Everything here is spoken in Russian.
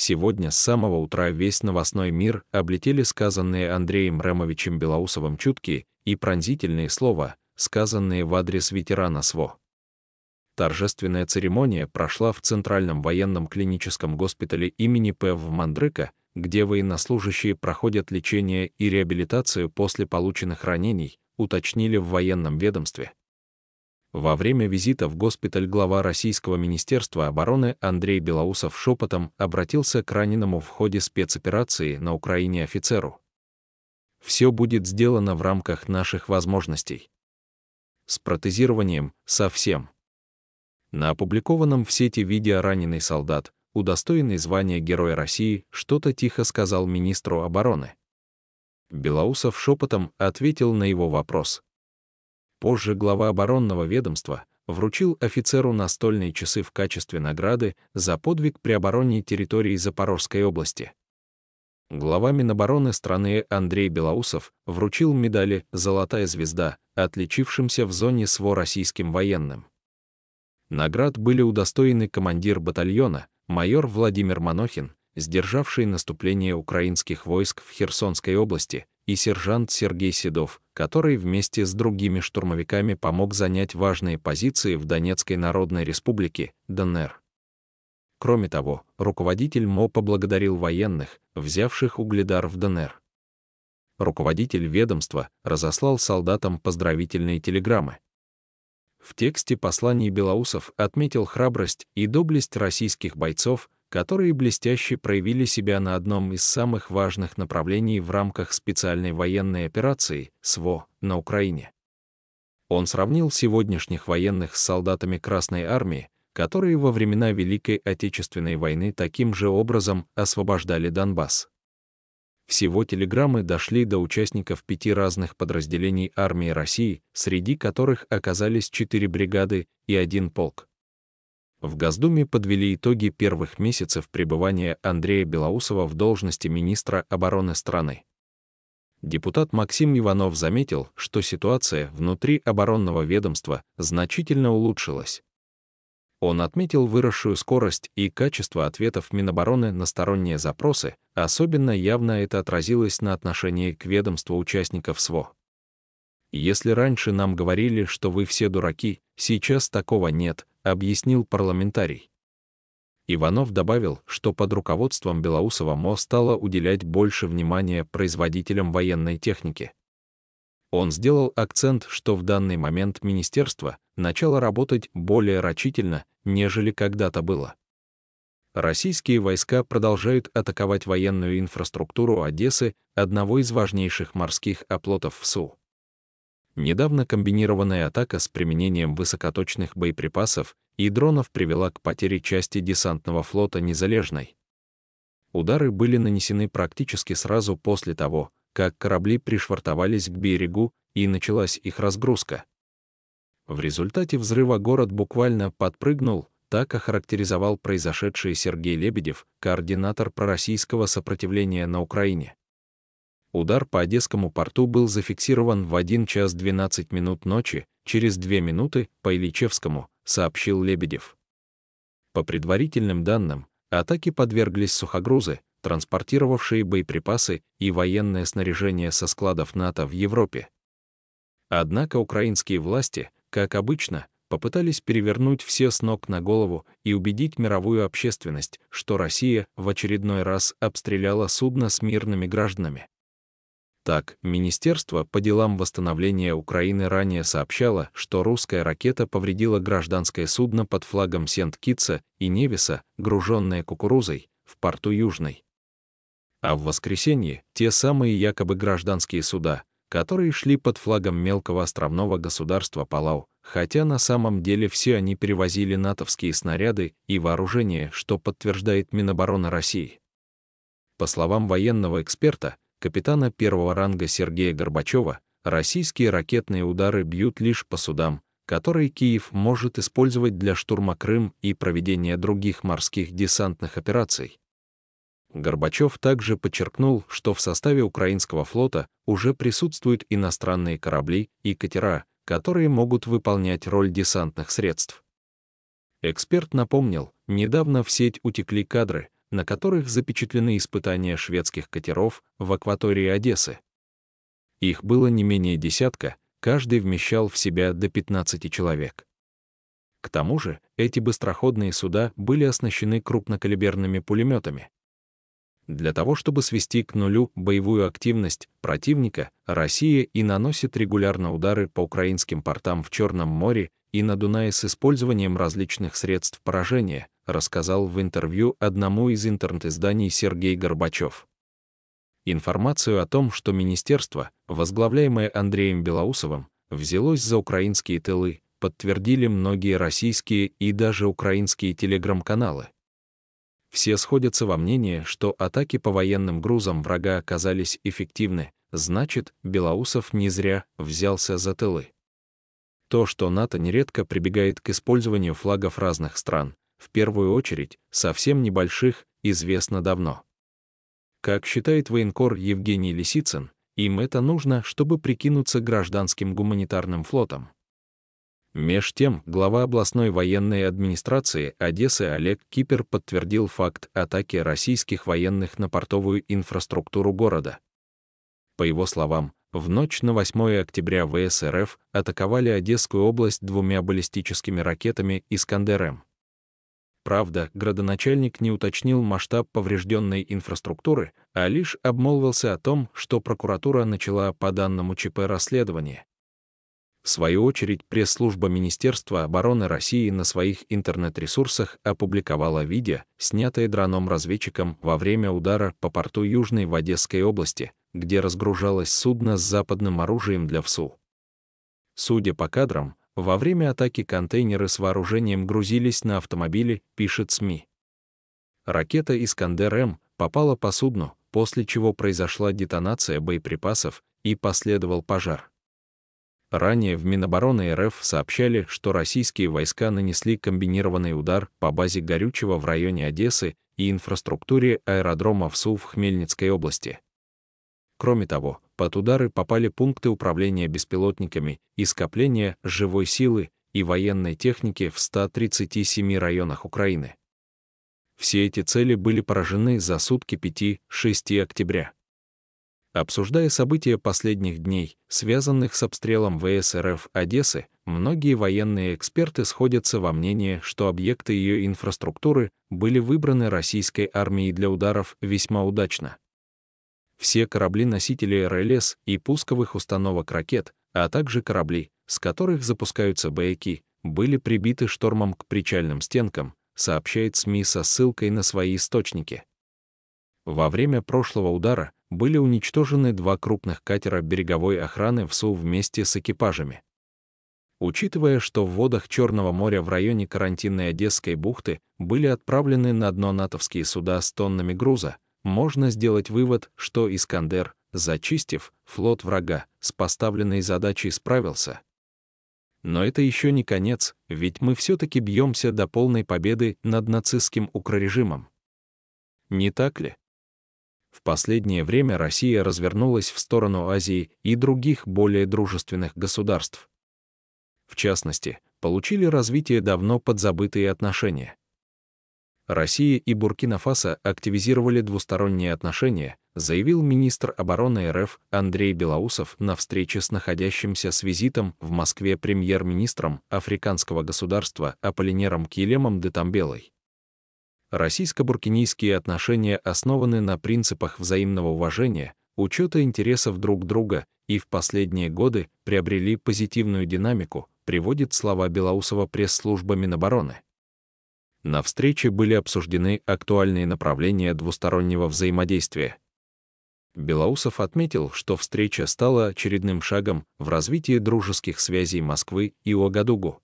Сегодня с самого утра весь новостной мир облетели сказанные Андреем Ремовичем Белоусовым чутки и пронзительные слова, сказанные в адрес ветерана СВО. Торжественная церемония прошла в Центральном военном клиническом госпитале имени П. в Мандрыка, где военнослужащие проходят лечение и реабилитацию после полученных ранений, уточнили в военном ведомстве. Во время визита в госпиталь глава Российского министерства обороны Андрей Белоусов шепотом обратился к раненому в ходе спецоперации на Украине офицеру. «Все будет сделано в рамках наших возможностей. С протезированием совсем». На опубликованном в сети видео раненый солдат, удостоенный звания Героя России, что-то тихо сказал министру обороны. Белоусов шепотом ответил на его вопрос. Позже глава оборонного ведомства вручил офицеру настольные часы в качестве награды за подвиг при обороне территории Запорожской области. Глава Минобороны страны Андрей Белоусов вручил медали «Золотая звезда», отличившимся в зоне СВО российским военным. Наград были удостоены командир батальона, майор Владимир Манохин, сдержавший наступление украинских войск в Херсонской области, и сержант Сергей Седов, который вместе с другими штурмовиками помог занять важные позиции в Донецкой Народной Республике, ДНР. Кроме того, руководитель МО поблагодарил военных, взявших угледар в ДНР. Руководитель ведомства разослал солдатам поздравительные телеграммы. В тексте посланий белоусов отметил храбрость и доблесть российских бойцов, которые блестяще проявили себя на одном из самых важных направлений в рамках специальной военной операции СВО на Украине. Он сравнил сегодняшних военных с солдатами Красной Армии, которые во времена Великой Отечественной войны таким же образом освобождали Донбасс. Всего телеграммы дошли до участников пяти разных подразделений армии России, среди которых оказались четыре бригады и один полк. В Госдуме подвели итоги первых месяцев пребывания Андрея Белоусова в должности министра обороны страны. Депутат Максим Иванов заметил, что ситуация внутри оборонного ведомства значительно улучшилась. Он отметил выросшую скорость и качество ответов Минобороны на сторонние запросы, особенно явно это отразилось на отношении к ведомству участников СВО. Если раньше нам говорили, что вы все дураки, сейчас такого нет, объяснил парламентарий. Иванов добавил, что под руководством Белоусова МО стало уделять больше внимания производителям военной техники. Он сделал акцент, что в данный момент министерство начало работать более рачительно, нежели когда-то было. Российские войска продолжают атаковать военную инфраструктуру Одессы, одного из важнейших морских оплотов в СУ. Недавно комбинированная атака с применением высокоточных боеприпасов и дронов привела к потере части десантного флота Незалежной. Удары были нанесены практически сразу после того, как корабли пришвартовались к берегу и началась их разгрузка. В результате взрыва город буквально подпрыгнул, так охарактеризовал произошедшее Сергей Лебедев, координатор пророссийского сопротивления на Украине. Удар по Одесскому порту был зафиксирован в 1 час 12 минут ночи, через 2 минуты по Ильичевскому, сообщил Лебедев. По предварительным данным, атаки подверглись сухогрузы, транспортировавшие боеприпасы и военное снаряжение со складов НАТО в Европе. Однако украинские власти, как обычно, попытались перевернуть все с ног на голову и убедить мировую общественность, что Россия в очередной раз обстреляла судно с мирными гражданами. Так, Министерство по делам восстановления Украины ранее сообщало, что русская ракета повредила гражданское судно под флагом Сент-Китса и Невиса, груженное кукурузой, в порту Южной. А в воскресенье те самые якобы гражданские суда, которые шли под флагом мелкого островного государства Палау, хотя на самом деле все они перевозили натовские снаряды и вооружение, что подтверждает Минобороны России. По словам военного эксперта, капитана первого ранга Сергея Горбачева, российские ракетные удары бьют лишь по судам, которые Киев может использовать для штурма Крым и проведения других морских десантных операций. Горбачев также подчеркнул, что в составе украинского флота уже присутствуют иностранные корабли и катера, которые могут выполнять роль десантных средств. Эксперт напомнил, недавно в сеть утекли кадры, на которых запечатлены испытания шведских катеров в акватории Одессы. Их было не менее десятка, каждый вмещал в себя до 15 человек. К тому же эти быстроходные суда были оснащены крупнокалиберными пулеметами. Для того, чтобы свести к нулю боевую активность противника, Россия и наносит регулярно удары по украинским портам в Черном море и на Дунае с использованием различных средств поражения, рассказал в интервью одному из интернет-изданий Сергей Горбачев. Информацию о том, что министерство, возглавляемое Андреем Белоусовым, взялось за украинские тылы, подтвердили многие российские и даже украинские телеграм-каналы. Все сходятся во мнении, что атаки по военным грузам врага оказались эффективны, значит, Белоусов не зря взялся за тылы. То, что НАТО нередко прибегает к использованию флагов разных стран, в первую очередь, совсем небольших, известно давно. Как считает военкор Евгений Лисицын, им это нужно, чтобы прикинуться гражданским гуманитарным флотом. Меж тем, глава областной военной администрации Одессы Олег Кипер подтвердил факт атаки российских военных на портовую инфраструктуру города. По его словам, в ночь на 8 октября ВСРФ атаковали Одесскую область двумя баллистическими ракетами «Искандер-М». Правда, градоначальник не уточнил масштаб поврежденной инфраструктуры, а лишь обмолвился о том, что прокуратура начала по данному ЧП расследование. В свою очередь, пресс-служба Министерства обороны России на своих интернет-ресурсах опубликовала видео, снятое дроном-разведчиком во время удара по порту Южной в Одесской области, где разгружалось судно с западным оружием для ВСУ. Судя по кадрам, во время атаки контейнеры с вооружением грузились на автомобили, пишет СМИ. Ракета «Искандер-М» попала по судну, после чего произошла детонация боеприпасов и последовал пожар. Ранее в Минобороны РФ сообщали, что российские войска нанесли комбинированный удар по базе горючего в районе Одессы и инфраструктуре аэродрома ВСУ в Хмельницкой области. Кроме того, под удары попали пункты управления беспилотниками и скопления живой силы и военной техники в 137 районах Украины. Все эти цели были поражены за сутки 5-6 октября. Обсуждая события последних дней, связанных с обстрелом ВС РФ Одессы, многие военные эксперты сходятся во мнении, что объекты ее инфраструктуры были выбраны российской армией для ударов весьма удачно все корабли-носители РЛС и пусковых установок ракет, а также корабли, с которых запускаются бояки, были прибиты штормом к причальным стенкам, сообщает СМИ со ссылкой на свои источники. Во время прошлого удара были уничтожены два крупных катера береговой охраны в ВСУ вместе с экипажами. Учитывая, что в водах Черного моря в районе карантинной Одесской бухты были отправлены на дно натовские суда с тоннами груза, можно сделать вывод, что Искандер, зачистив флот врага, с поставленной задачей справился. Но это еще не конец, ведь мы все-таки бьемся до полной победы над нацистским укрорежимом. Не так ли? В последнее время Россия развернулась в сторону Азии и других более дружественных государств. В частности, получили развитие давно подзабытые отношения — Россия и Буркина-Фасо активизировали двусторонние отношения, заявил министр обороны РФ Андрей Белоусов на встрече с находящимся с визитом в Москве премьер-министром африканского государства Аполлинером Килемом де Тамбелой. Российско-буркинийские отношения основаны на принципах взаимного уважения, учета интересов друг друга и в последние годы приобрели позитивную динамику, приводит слова Белоусова пресс-служба Минобороны. На встрече были обсуждены актуальные направления двустороннего взаимодействия. Белоусов отметил, что встреча стала очередным шагом в развитии дружеских связей Москвы и Уагадугу.